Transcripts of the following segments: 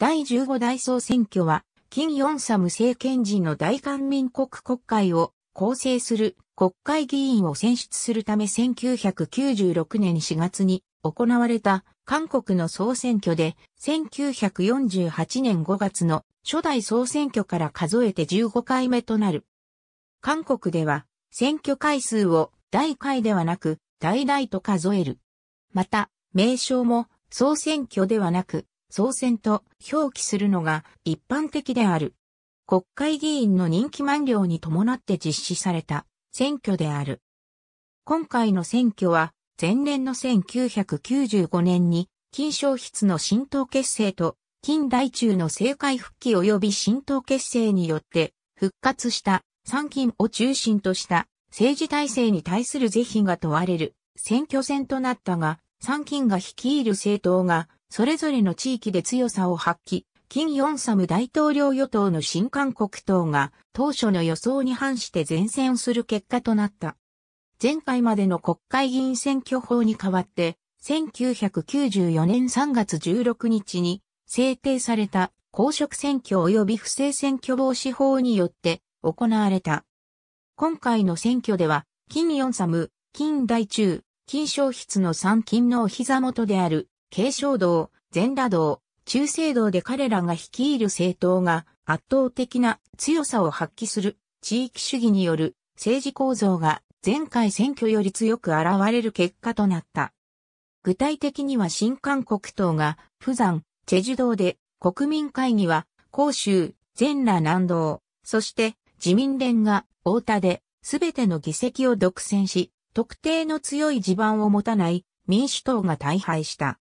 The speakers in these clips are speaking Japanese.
第15代総選挙は、金四サム政権時の大韓民国国会を構成する国会議員を選出するため1996年4月に行われた韓国の総選挙で1948年5月の初代総選挙から数えて15回目となる。韓国では選挙回数を大回ではなく大々と数える。また、名称も総選挙ではなく総選と表記するのが一般的である。国会議員の任期満了に伴って実施された選挙である。今回の選挙は前年の1995年に金賞筆の新党結成と近代中の政界復帰及び新党結成によって復活した参勤を中心とした政治体制に対する是非が問われる選挙戦となったが、参勤が率いる政党がそれぞれの地域で強さを発揮、金ヨンサム大統領与党の新韓国党が当初の予想に反して前線をする結果となった。前回までの国会議員選挙法に代わって、1994年3月16日に制定された公職選挙及び不正選挙防止法によって行われた。今回の選挙では、金ヨンサム、金大中、金消筆の三金のお膝元である慶祥道、全羅道、中世道で彼らが率いる政党が圧倒的な強さを発揮する地域主義による政治構造が前回選挙より強く現れる結果となった。具体的には新韓国党が、釜山、チェジュ道で、国民会議は、広州、全羅南道、そして自民連が大田で、すべての議席を独占し、特定の強い地盤を持たない民主党が大敗した。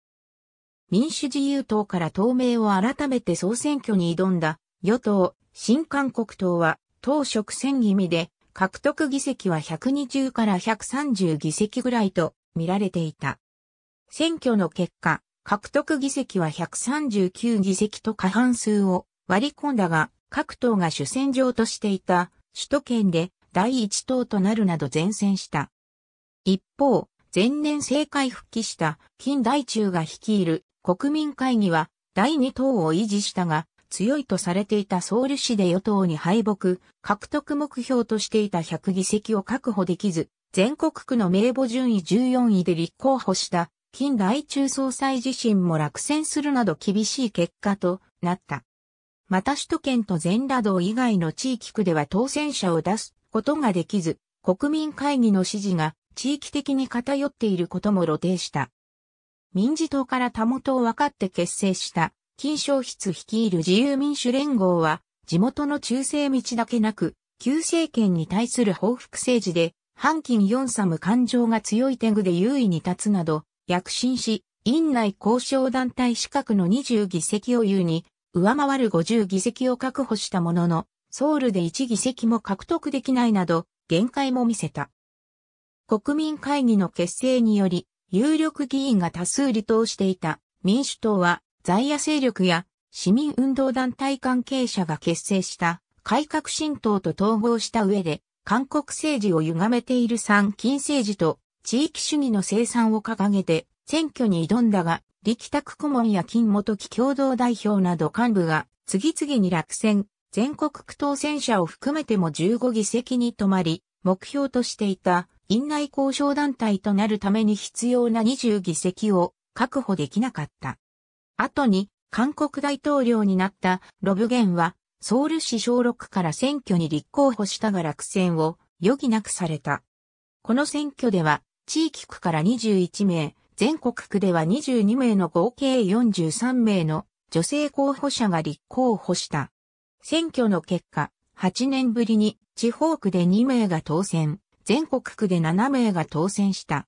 民主自由党から党名を改めて総選挙に挑んだ与党、新韓国党は党職選気味で獲得議席は120から130議席ぐらいと見られていた。選挙の結果、獲得議席は139議席と過半数を割り込んだが、各党が主戦場としていた首都圏で第一党となるなど前線した。一方、前年政界復帰した金大中が率いる国民会議は第2党を維持したが、強いとされていたソウル市で与党に敗北、獲得目標としていた100議席を確保できず、全国区の名簿順位14位で立候補した近代中総裁自身も落選するなど厳しい結果となった。また首都圏と全羅道以外の地域区では当選者を出すことができず、国民会議の支持が地域的に偏っていることも露呈した。民事党から他元を分かって結成した、金賞筆率いる自由民主連合は、地元の中世道だけなく、旧政権に対する報復政治で、反金四サム感情が強い手具で優位に立つなど、躍進し、院内交渉団体資格の20議席を優に、上回る50議席を確保したものの、ソウルで1議席も獲得できないなど、限界も見せた。国民会議の結成により、有力議員が多数離党していた民主党は在野勢力や市民運動団体関係者が結成した改革新党と統合した上で韓国政治を歪めている参近政治と地域主義の生産を掲げて選挙に挑んだが力拓顧問や金元木共同代表など幹部が次々に落選、全国区当選者を含めても15議席に止まり、目標としていた院内交渉団体となるために必要な20議席を確保できなかった。後に韓国大統領になったロブゲンはソウル市小6から選挙に立候補したが落選を余儀なくされた。この選挙では地域区から21名、全国区では22名の合計43名の女性候補者が立候補した。選挙の結果、8年ぶりに地方区で2名が当選。全国区で7名が当選した。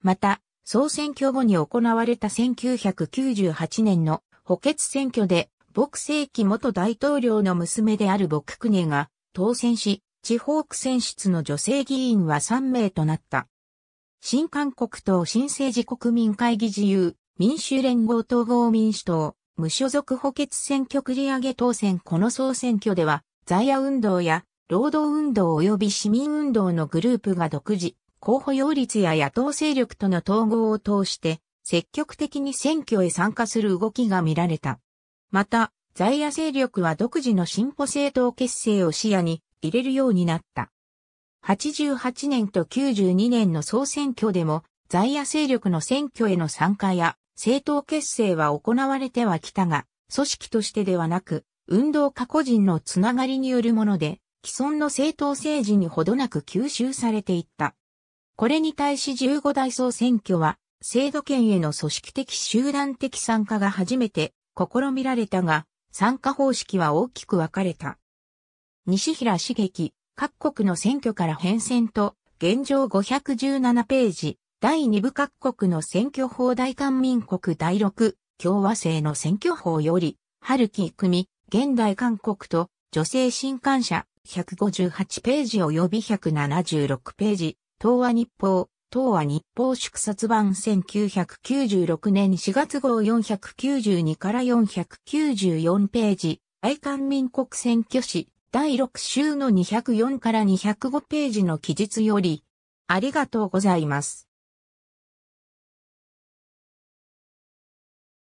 また、総選挙後に行われた1998年の補欠選挙で、牧政期元大統領の娘である牧久根が当選し、地方区選出の女性議員は3名となった。新韓国党新政治国民会議自由、民主連合統合民主党、無所属補欠選挙繰り上げ当選この総選挙では、在野運動や労働運動及び市民運動のグループが独自、候補擁立や野党勢力との統合を通して、積極的に選挙へ参加する動きが見られた。また、在野勢力は独自の進歩政党結成を視野に入れるようになった。88年と92年の総選挙でも、在野勢力の選挙への参加や政党結成は行われてはきたが、組織としてではなく、運動家個人のつながりによるもので、既存の政党政治にほどなく吸収されていった。これに対し15代総選挙は、制度権への組織的集団的参加が初めて試みられたが、参加方式は大きく分かれた。西平茂樹、各国の選挙から変遷と、現状517ページ、第2部各国の選挙法大韓民国第6共和制の選挙法より、春季組、現代韓国と女性新刊者、158ページ及び176ページ、東亜日報、東亜日報祝冊版1996年4月号492から494ページ、愛官民国選挙史第6週の204から205ページの記述より、ありがとうございます。